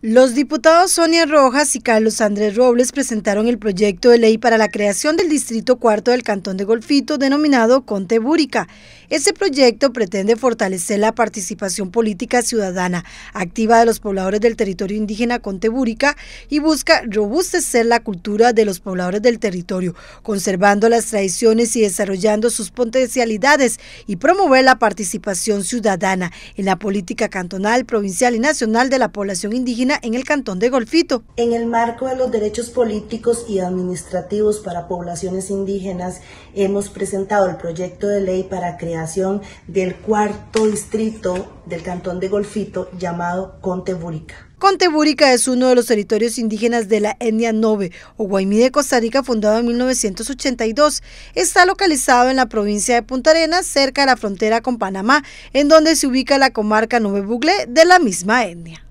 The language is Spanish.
Los diputados Sonia Rojas y Carlos Andrés Robles presentaron el proyecto de ley para la creación del Distrito Cuarto del Cantón de Golfito, denominado Conte Búrica. Este proyecto pretende fortalecer la participación política ciudadana activa de los pobladores del territorio indígena Contebúrica y busca robustecer la cultura de los pobladores del territorio, conservando las tradiciones y desarrollando sus potencialidades y promover la participación ciudadana en la política cantonal, provincial y nacional de la población indígena en el cantón de Golfito. En el marco de los derechos políticos y administrativos para poblaciones indígenas, hemos presentado el proyecto de ley para creación del cuarto distrito del cantón de Golfito llamado Conte Conteburica es uno de los territorios indígenas de la etnia Nobe o Guaymí de Costa Rica, fundado en 1982. Está localizado en la provincia de Punta Arenas, cerca de la frontera con Panamá, en donde se ubica la comarca Nobe Bugle de la misma etnia.